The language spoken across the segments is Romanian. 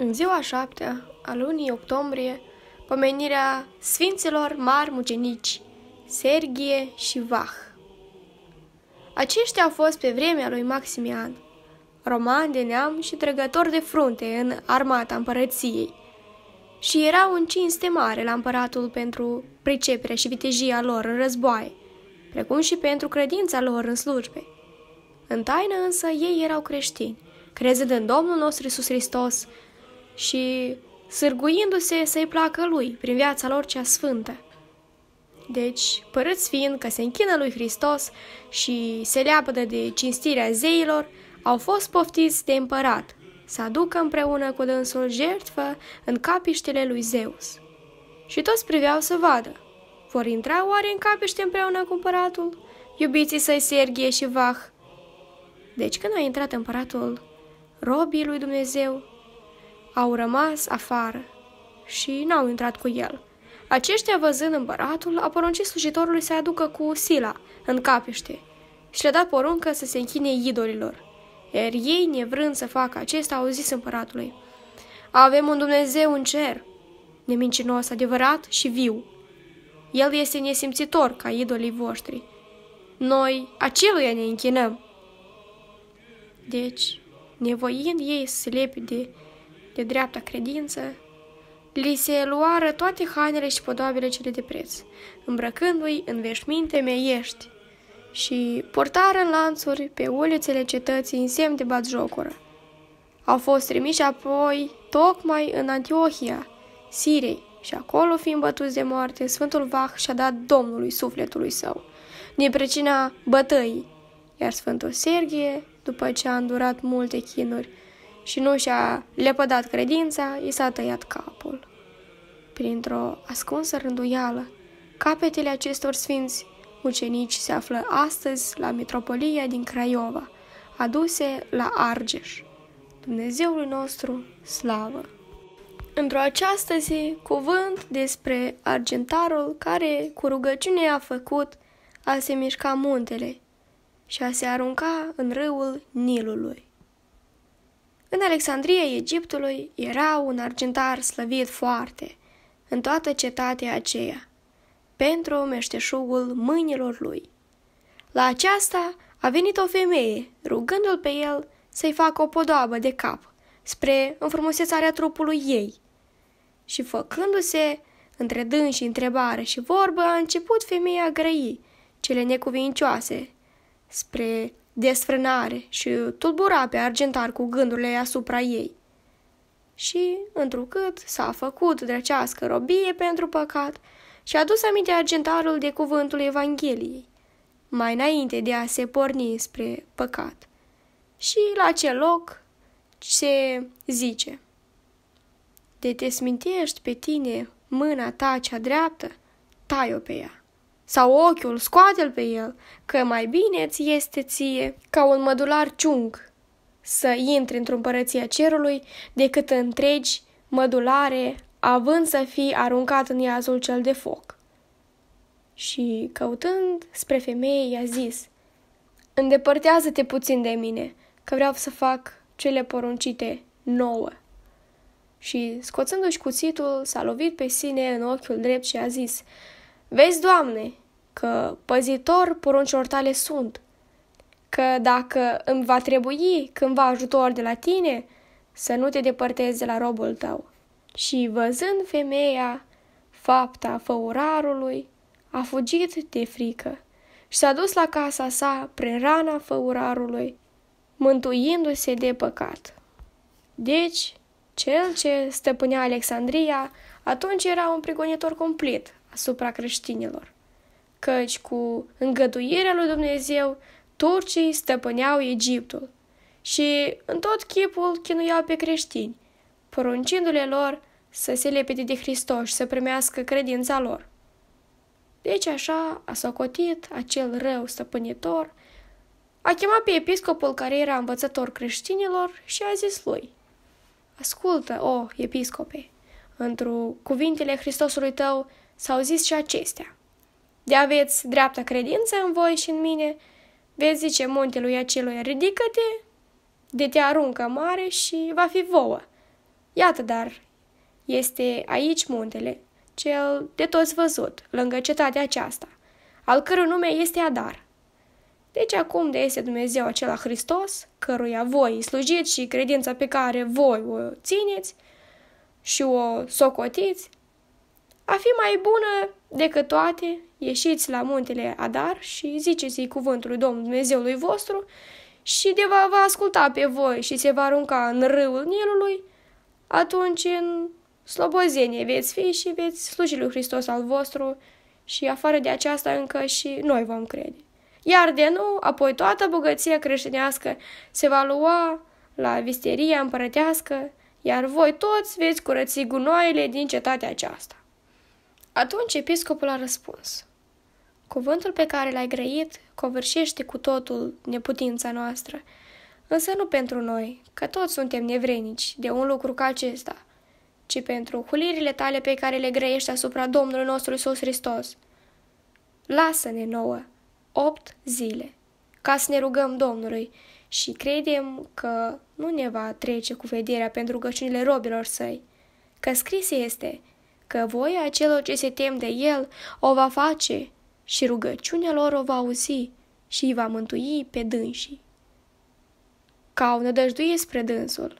În ziua șaptea a lunii octombrie, pomenirea Sfinților Mari Mucenici, Sergie și Vah. Aceștia au fost pe vremea lui Maximian, roman de neam și trăgător de frunte în armata împărăției, și erau în cinste mare la împăratul pentru priceperea și vitejia lor în războaie, precum și pentru credința lor în slujbe. În taină însă ei erau creștini, crezând în Domnul nostru Iisus Hristos, și, sârguindu-se să-i placă lui prin viața lor cea sfântă. Deci, părâți fiind că se închină lui Hristos și se leapădă de cinstirea zeilor, au fost poftiți de împărat să aducă împreună cu dânsul jertfă în capiștele lui Zeus. Și toți priveau să vadă. Vor intra oare în capiște împreună cu împăratul? Iubiții săi Sergie și Vah. Deci când a intrat împăratul, robii lui Dumnezeu au rămas afară și n-au intrat cu el. Aceștia, văzând împăratul, a poruncit slujitorului să aducă cu Sila în capiște și le-a dat poruncă să se închine idolilor. Iar ei, nevrând să facă acesta, au zis împăratului, Avem un Dumnezeu în cer, nemincinos, adevărat și viu. El este nesimțitor ca idolii voștri. Noi aceluia ne închinăm. Deci, nevoind ei să se lepe de de dreapta credință, li se luară toate hainele și podoabele cele de preț, îmbrăcându-i în veșminte meiești și portară în lanțuri pe ulițele cetății în semn de batjocură. Au fost trimiși apoi tocmai în Antiohia, Siriei, și acolo, fiind bătuți de moarte, Sfântul Vah și-a dat Domnului sufletului său, din precina bătăii, iar Sfântul Sergie, după ce a îndurat multe chinuri, și nu și-a lepădat credința, i s-a tăiat capul. Printr-o ascunsă rânduială, capetele acestor sfinți ucenici se află astăzi la metropolia din Craiova, aduse la Argeș. Dumnezeului nostru, slavă! Într-o această zi, cuvânt despre argentarul care, cu rugăciune a făcut, a se mișca muntele și a se arunca în râul Nilului. În Alexandria Egiptului era un argentar slăvit foarte, în toată cetatea aceea, pentru meșteșugul mâinilor lui. La aceasta a venit o femeie, rugându-l pe el să-i facă o podoabă de cap, spre înfrumusețarea trupului ei. Și făcându-se între dâns și întrebare și vorbă, a început femeia grăi, cele necuvincioase, spre desfrânare și tulbura pe argentar cu gândurile asupra ei. Și, întrucât s-a făcut drăcească robie pentru păcat, și-a dus aminte argentarul de cuvântul Evangheliei, mai înainte de a se porni spre păcat. Și la acel loc se zice, De te smintești pe tine mâna ta cea dreaptă, tai-o pe ea sau ochiul, scoate-l pe el, că mai bine ți este ție ca un mădular ciung să intri într-o împărăție a cerului decât întregi mădulare având să fii aruncat în iazul cel de foc. Și căutând spre femeie i-a zis, Îndepărtează-te puțin de mine, că vreau să fac cele poruncite nouă. Și scoțându-și cuțitul, s-a lovit pe sine în ochiul drept și a zis, Vezi, Doamne, că păzitor poruncilor tale sunt, că dacă îmi va trebui cândva ajutor de la tine, să nu te depărtezi de la robul tău. Și văzând femeia, fapta făurarului, a fugit de frică și s-a dus la casa sa prin rana făurarului, mântuindu-se de păcat. Deci, cel ce stăpânea Alexandria atunci era un prigonitor complet asupra creștinilor, căci cu îngăduirea lui Dumnezeu, turcii stăpâneau Egiptul și în tot chipul chinuiau pe creștini, poruncindu-le lor să se lepede de Hristos și să primească credința lor. Deci așa a socotit acel rău stăpânitor, a chemat pe episcopul care era învățător creștinilor și a zis lui, Ascultă, o, episcope, într cuvintele Hristosului tău s-au zis și acestea. De aveți dreapta credință în voi și în mine, veți zice muntelui acelui ridică-te, de te aruncă mare și va fi vouă. Iată dar, este aici muntele, cel de toți văzut, lângă cetatea aceasta, al cărui nume este Adar. Deci acum de este Dumnezeu acela Hristos, căruia voi îi slujiți și credința pe care voi o țineți și o socotiți, a fi mai bună decât toate, ieșiți la muntele Adar și ziceți-i cuvântul lui Domnul Dumnezeului vostru și de va, va asculta pe voi și se va arunca în râul Nilului, atunci în slobozenie veți fi și veți sluji lui Hristos al vostru și afară de aceasta încă și noi vom crede. Iar de nou, apoi toată bogăția creștinească se va lua la visteria împărătească, iar voi toți veți curăți gunoaiele din cetatea aceasta. Atunci episcopul a răspuns. Cuvântul pe care l-ai grăit covârșește cu totul neputința noastră, însă nu pentru noi, că toți suntem nevrenici de un lucru ca acesta, ci pentru hulirile tale pe care le grăiești asupra Domnului nostru Iisus Hristos. Lasă-ne nouă opt zile ca să ne rugăm Domnului și credem că nu ne va trece cu vederea pentru rugăciunile robilor săi, că scris este – că voia celor ce se tem de el o va face și rugăciunea lor o va auzi și îi va mântui pe dânsii. Ca o nădăjduie spre dânsul.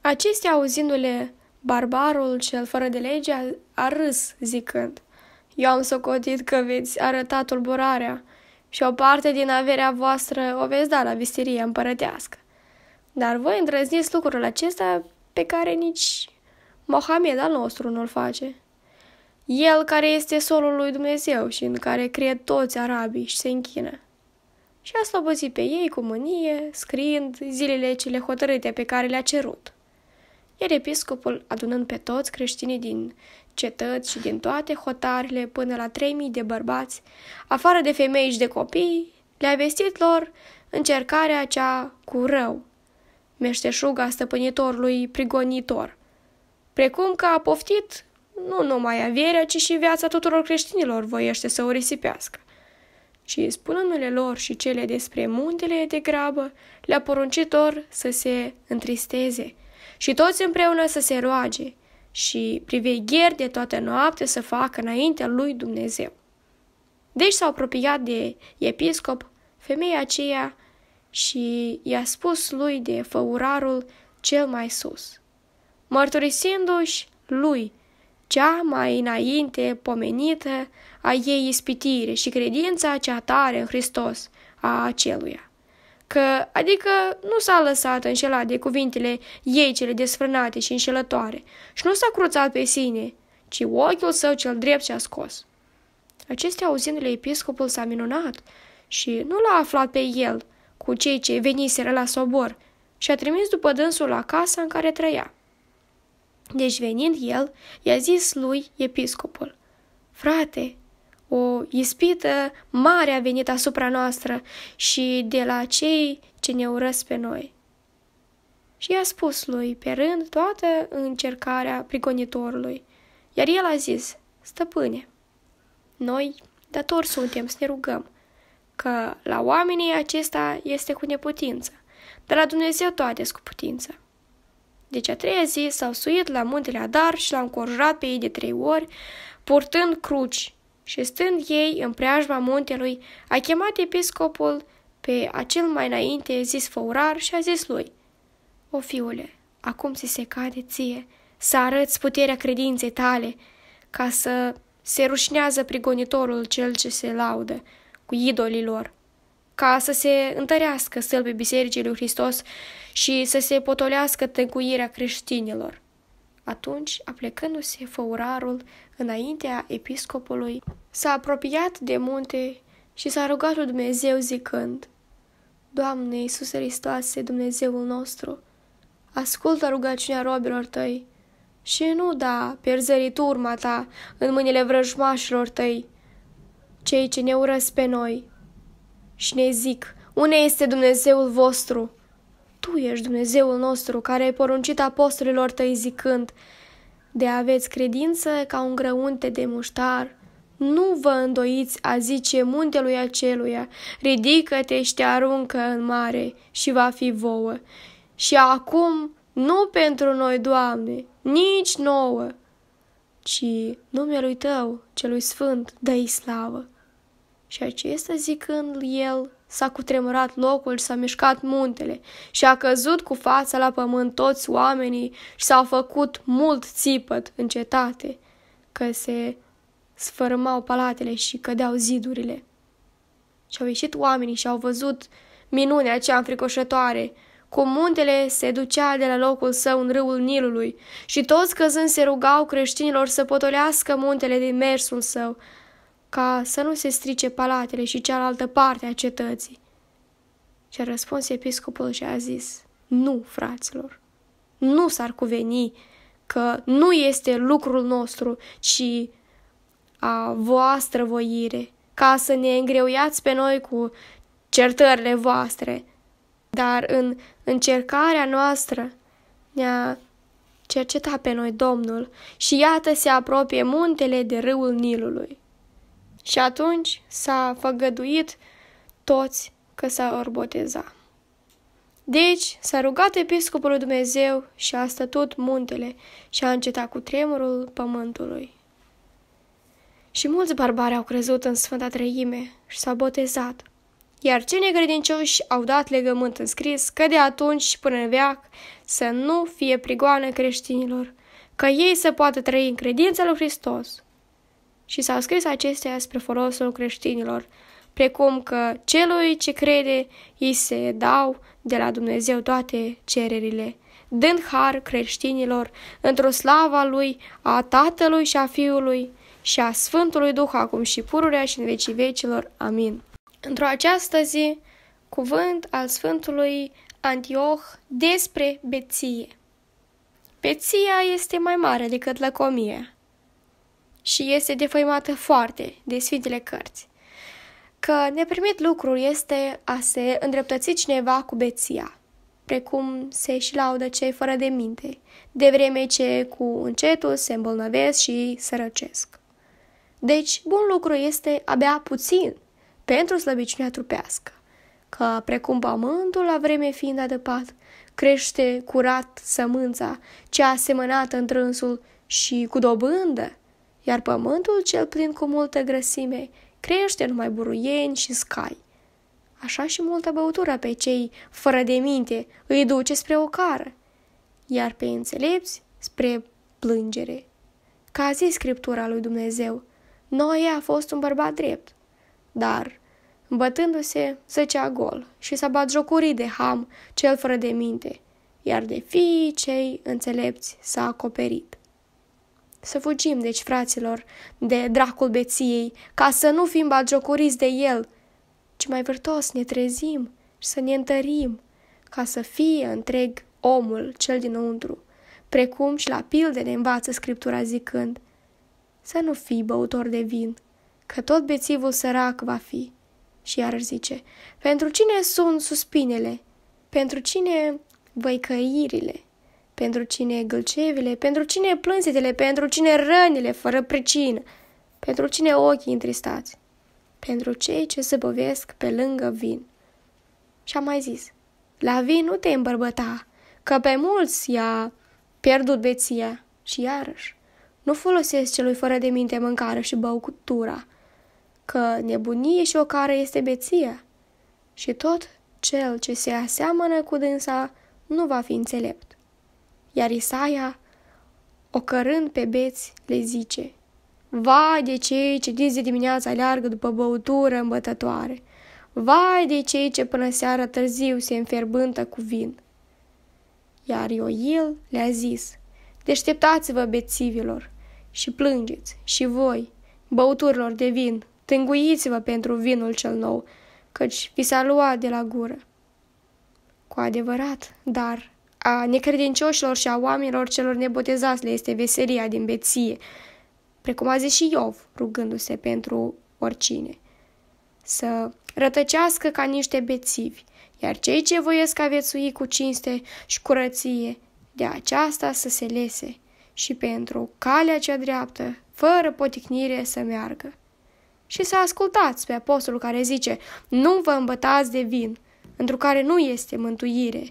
Acestea auzindu-le, barbarul cel fără de lege a, a râs, zicând, Eu am socotit că veți arăta tulburarea și o parte din averea voastră o veți da la visteria împărătească. Dar voi îndrăzniți lucrul acesta pe care nici Mohamed al nostru nu-l face. El care este solul lui Dumnezeu și în care cred toți arabii și se închină. Și a slobozit pe ei cu mânie, scriind zilele cele hotărâte pe care le-a cerut. Iar episcopul, adunând pe toți creștinii din cetăți și din toate hotarele până la 3000 de bărbați, afară de femei și de copii, le-a vestit lor încercarea cea cu rău, meșteșuga stăpânitorului prigonitor, precum că a poftit nu numai averea, ci și viața tuturor creștinilor voiește să o risipească. Și spunându-le lor și cele despre muntele de grabă, le-a poruncit lor să se întristeze și toți împreună să se roage și privegheri de toată noapte să facă înaintea lui Dumnezeu. Deci s-a apropiat de episcop femeia aceea și i-a spus lui de făurarul cel mai sus – mărturisindu-și lui cea mai înainte pomenită a ei ispitire și credința cea tare în Hristos a aceluia. Că, adică, nu s-a lăsat înșelat de cuvintele ei cele desfrânate și înșelătoare și nu s-a cruțat pe sine, ci ochiul său cel drept și-a scos. Acestea auzindu-le, episcopul s-a minunat și nu l-a aflat pe el cu cei ce veniseră la sobor și a trimis după dânsul la casa în care trăia. Deci venind el, i-a zis lui episcopul, Frate, o ispită mare a venit asupra noastră și de la cei ce ne urăsc pe noi. Și i-a spus lui pe rând toată încercarea prigonitorului, iar el a zis, Stăpâne, noi datori suntem să ne rugăm, că la oamenii acesta este cu neputință, dar la Dumnezeu toate cu putință. Deci a treia zi s-au suit la muntele Adar și l-au înconjurat pe ei de trei ori, purtând cruci. Și stând ei în preajma muntelui, a chemat episcopul pe acel mai înainte zis făurar și a zis lui, O fiule, acum ți se cade ție să arăți puterea credinței tale, ca să se rușnează prigonitorul cel ce se laudă cu idolii lor ca să se întărească sălbii Bisericii lui Hristos și să se potolească tăguirea creștinilor. Atunci, aplecându-se făurarul înaintea episcopului, s-a apropiat de munte și s-a rugat lui Dumnezeu zicând, Doamne Iisus Hristoase, Dumnezeul nostru, ascultă rugăciunea robilor tăi și nu da pierzării turma ta în mâinile vrăjmașilor tăi, cei ce ne urăsc pe noi, și ne zic, unde este Dumnezeul vostru? Tu ești Dumnezeul nostru care ai poruncit apostolilor tăi zicând, de aveți credință ca un grăunte de muștar, nu vă îndoiți a zice muntelui aceluia, ridică-te și te aruncă în mare și va fi vouă. Și acum, nu pentru noi, Doamne, nici nouă, ci numelui Tău, celui Sfânt, dă-i slavă. Și acesta, zicând el, s-a cutremurat locul, s-a mișcat muntele și a căzut cu fața la pământ toți oamenii și s-au făcut mult țipăt în cetate, că se sfărâmau palatele și cădeau zidurile. Și au ieșit oamenii și au văzut minunea aceea înfricoșătoare, cum muntele se ducea de la locul său în râul Nilului și toți căzând se rugau creștinilor să potolească muntele din mersul său, ca să nu se strice palatele și cealaltă parte a cetății. Și a răspuns episcopul și a zis, nu, fraților, nu s-ar cuveni că nu este lucrul nostru, ci a voastră voire, ca să ne îngreuiați pe noi cu certările voastre. Dar în încercarea noastră ne-a cercetat pe noi Domnul și iată se apropie muntele de râul Nilului. Și atunci s-a făgăduit toți că s a orboteza. Deci s-a rugat episcopul Dumnezeu și a stătut muntele și a încetat cu tremurul pământului. Și mulți barbari au crezut în Sfânta Trăime și s-au botezat. Iar cei negredincioși au dat legământ scris că de atunci și până în veac să nu fie prigoană creștinilor, că ei să poată trăi în credința lui Hristos și s-au scris acestea spre folosul creștinilor, precum că celui ce crede îi se dau de la Dumnezeu toate cererile, dând har creștinilor într-o slava lui, a Tatălui și a Fiului și a Sfântului Duh acum și pururea și în vecii vecilor. Amin. Într-o această zi, cuvânt al Sfântului Antioch despre beție. Beția este mai mare decât lăcomia și este defăimată foarte de sfintele cărți. Că neprimit lucru este a se îndreptăți cineva cu beția, precum se și laudă cei fără de minte, de vreme ce cu încetul se îmbolnăvesc și sărăcesc. Deci, bun lucru este abia puțin pentru slăbiciunea trupească, că, precum pământul, la vreme fiind adăpat, crește curat sămânța, cea asemănată într-însul și cu dobândă, iar pământul cel plin cu multă grăsime crește numai buruieni și scai. Așa și multă băutură pe cei fără de minte îi duce spre o cară, iar pe înțelepți spre plângere. Ca a zis Scriptura lui Dumnezeu, Noe a fost un bărbat drept, dar, bătându-se, zăcea gol și s-a jocurii de Ham, cel fără de minte, iar de fiii cei înțelepți s-a acoperit. Să fugim, deci, fraților, de dracul beției, ca să nu fim bagiocoriți de el, ci mai vârtos ne trezim și să ne întărim, ca să fie întreg omul cel dinăuntru, precum și la pilde ne învață Scriptura zicând, să nu fii băutor de vin, că tot bețivul sărac va fi. Și iar zice, pentru cine sunt suspinele? Pentru cine văicăirile? pentru cine gâlcevile, pentru cine plânsetele, pentru cine rănile fără pricină, pentru cine ochii întristați, pentru cei ce se băvesc pe lângă vin. Și am mai zis, la vin nu te îmbărbăta, că pe mulți i-a pierdut beția și iarăși. Nu folosesc celui fără de minte mâncare și băutura, că nebunie și ocară este beția. Și tot cel ce se aseamănă cu dânsa nu va fi înțelept. Iar Isaia, ocărând pe beți, le zice, Vai de cei ce dis de dimineața aleargă după băutură îmbătătoare! Vai de cei ce până seara târziu se înferbântă cu vin! Iar Ioil le-a zis, Deșteptați-vă, bețivilor, și plângeți, și voi, băuturilor de vin, tânguiți-vă pentru vinul cel nou, căci vi s-a luat de la gură. Cu adevărat, dar a necredincioșilor și a oamenilor celor nebotezați le este veselia din beție, precum a zis și Iov, rugându-se pentru oricine. Să rătăcească ca niște bețivi, iar cei ce voiesc a viețui cu cinste și curăție, de aceasta să se lese și pentru calea cea dreaptă, fără poticnire să meargă. Și să ascultați pe apostolul care zice, nu vă îmbătați de vin, pentru care nu este mântuire,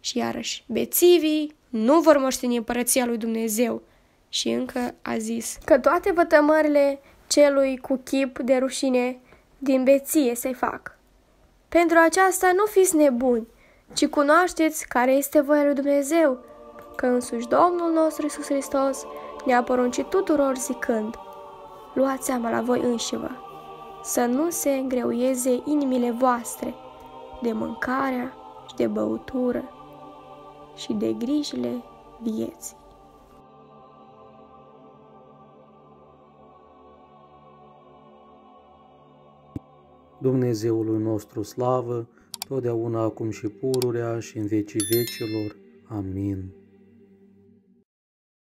și iarăși, bețivii nu vor moșteni împărăția lui Dumnezeu. Și încă a zis că toate vătămările celui cu chip de rușine din beție se fac. Pentru aceasta nu fiți nebuni, ci cunoașteți care este voia lui Dumnezeu, că însuși Domnul nostru Iisus Hristos ne-a poruncit tuturor zicând, luați seama la voi înșivă, să nu se îngreuieze inimile voastre de mâncarea și de băutură, și de grijile vieții. Dumnezeului nostru slavă, totdeauna acum și pururea și în vecii vecilor. Amin.